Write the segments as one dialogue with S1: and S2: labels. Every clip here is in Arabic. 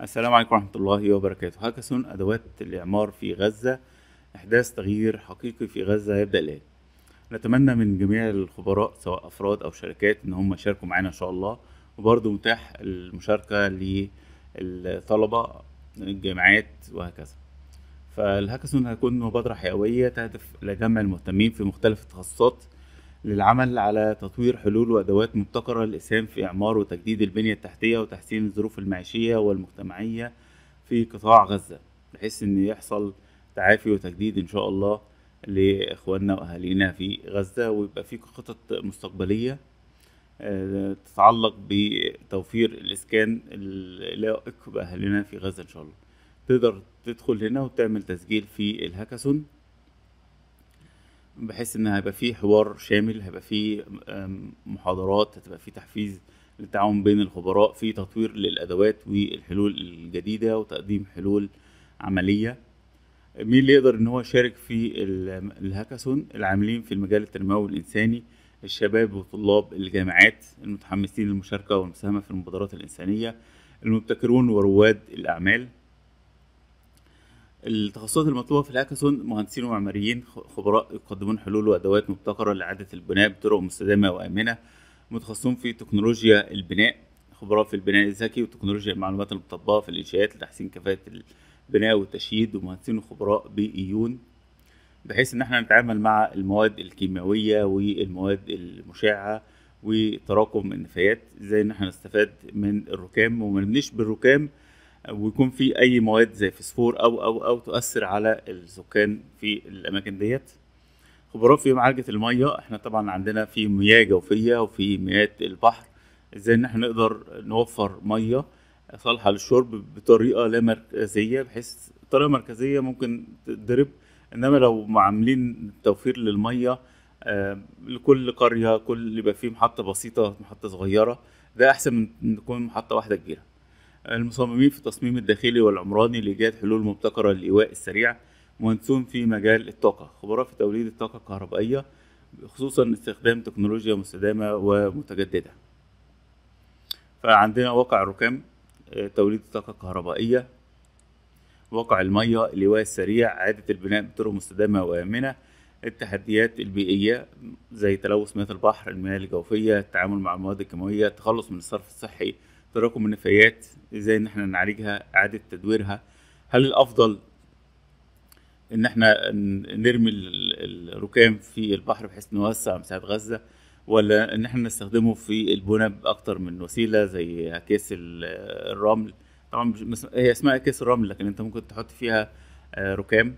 S1: السلام عليكم ورحمة الله وبركاته هاكاثون أدوات الإعمار في غزة إحداث تغيير حقيقي في غزة يبدأ الآن نتمنى من جميع الخبراء سواء أفراد أو شركات إن هم يشاركوا معانا إن شاء الله وبرضه متاح المشاركة للطلبة الجامعات وهكذا فالهاكاثون هيكون مبادرة حيوية تهدف إلى جمع المهتمين في مختلف التخصصات للعمل على تطوير حلول وأدوات مبتكرة للإسهام في إعمار وتجديد البنية التحتية وتحسين الظروف المعيشية والمجتمعية في قطاع غزة بحيث إن يحصل تعافي وتجديد إن شاء الله لإخواننا وأهالينا في غزة ويبقى في خطط مستقبلية آه، تتعلق بتوفير الإسكان اللائق بأهلنا في غزة إن شاء الله تقدر تدخل هنا وتعمل تسجيل في الهاكاثون بحيث ان هيبقى فيه حوار شامل هيبقى فيه محاضرات هتبقى فيه تحفيز للتعاون بين الخبراء في تطوير للادوات والحلول الجديده وتقديم حلول عمليه مين اللي يقدر ان هو يشارك في الهاكاثون العاملين في المجال التنموي الانساني الشباب وطلاب الجامعات المتحمسين للمشاركه والمساهمه في المبادرات الانسانيه المبتكرون ورواد الاعمال التخصصات المطلوبة في الهاكاثون مهندسين ومعماريين خبراء يقدمون حلول وأدوات مبتكرة لإعادة البناء بطرق مستدامة وآمنة متخصصون في تكنولوجيا البناء خبراء في البناء الذكي وتكنولوجيا المعلومات المطبقة في الإنشاءات لتحسين كفاءة البناء والتشييد ومهندسين وخبراء بيئيون بحيث إن احنا نتعامل مع المواد الكيماويه والمواد المشعة وتراكم النفايات ازاي ان احنا نستفاد من الركام وما نبنيش بالركام ويكون في اي مواد زي فسفور او او او تؤثر على السكان في الاماكن ديت خبراء في معالجه الميه احنا طبعا عندنا في مياه جوفيه وفي مياه البحر ازاي ان احنا نقدر نوفر ميه صالحه للشرب بطريقه لا مركزيه بحيث طريقه مركزيه ممكن تتضرب انما لو عاملين توفير للميه آه، لكل قريه كل يبقى فيه محطه بسيطه محطه صغيره ده احسن من تكون محطه واحده كبيره المصممين في التصميم الداخلي والعمراني لإيجاد حلول مبتكرة للإيواء السريع مهندسون في مجال الطاقة خبراء في توليد الطاقة الكهربائية خصوصا استخدام تكنولوجيا مستدامة ومتجددة فعندنا واقع الركام آه، توليد الطاقة الكهربائية واقع المية الإيواء السريع إعادة البناء بطرق مستدامة وآمنة التحديات البيئية زي تلوث مياه البحر المياه الجوفية التعامل مع المواد الكيماوية التخلص من الصرف الصحي تراكم النفايات ازاي ان احنا نعالجها اعاده تدويرها هل الافضل ان احنا نرمي الركام في البحر بحيث نوسع مساحه غزه ولا ان احنا نستخدمه في البناء باكتر من وسيله زي اكياس الرمل طبعا هي اسمها اكياس الرمل لكن انت ممكن تحط فيها آه، ركام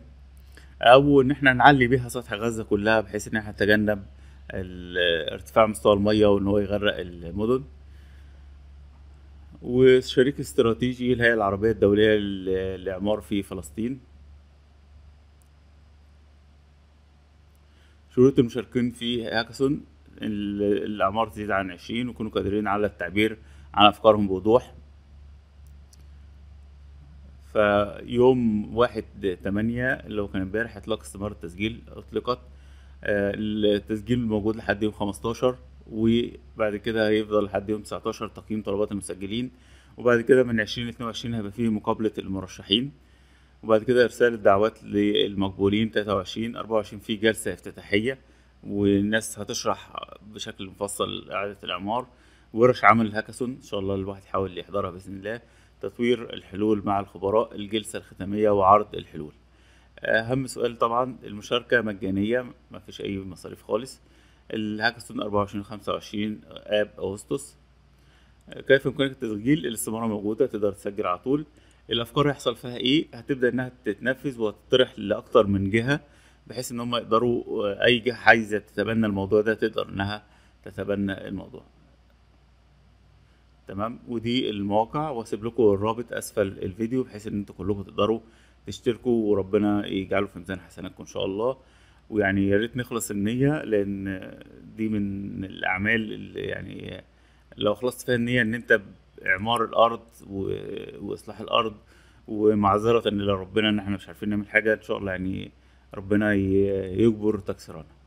S1: او ان احنا نعلي بيها سطح غزه كلها بحيث ان احنا نتجنب ارتفاع مستوى الميه وان هو يغرق المدن وشريك استراتيجي الهيئة العربية الدولية للإعمار في فلسطين شروط المشاركين في هاكاثون الأعمار تزيد عن عشرين ويكونوا قادرين على التعبير عن أفكارهم بوضوح فيوم واحد تمانية اللي هو كان امبارح اطلاق استمارة التسجيل اطلقت آه، التسجيل موجود لحد يوم خمستاشر وبعد كده هيفضل لحد يوم 19 تقييم طلبات المسجلين وبعد كده من 20 ل 22 هيبقى فيه مقابله المرشحين وبعد كده ارسال الدعوات للمقبولين 23 24 في جلسه افتتاحيه والناس هتشرح بشكل مفصل اعاده الاعمار ورش عمل الهاكاثون ان شاء الله الواحد يحاول يحضرها باذن الله تطوير الحلول مع الخبراء الجلسه الختاميه وعرض الحلول اهم سؤال طبعا المشاركه مجانيه ما فيش اي مصاريف خالص الهاكاثون 24 25 اب اغسطس آه، كيف يمكنك التسجيل الاستمارة موجودة تقدر تسجل على طول الافكار هيحصل فيها ايه هتبدا انها تتنفذ وتطرح لاكتر من جهة بحيث ان هم يقدروا آه، اي جهة عايزة تتبنى الموضوع ده تقدر انها تتبنى الموضوع تمام ودي المواقع واسيب لكم الرابط اسفل الفيديو بحيث ان انتوا كلكم تقدروا تشتركوا وربنا يجعله في ميزان حسناتكم ان شاء الله ويعني يا ريت نخلص النية لأن دي من الأعمال اللي يعني لو خلصت فيها النية إن أنت إعمار الأرض و... وإصلاح الأرض ومعذرة لربنا ربنا إن إحنا مش عارفين نعمل حاجة إن شاء الله يعني ربنا يجبر تكسيرنا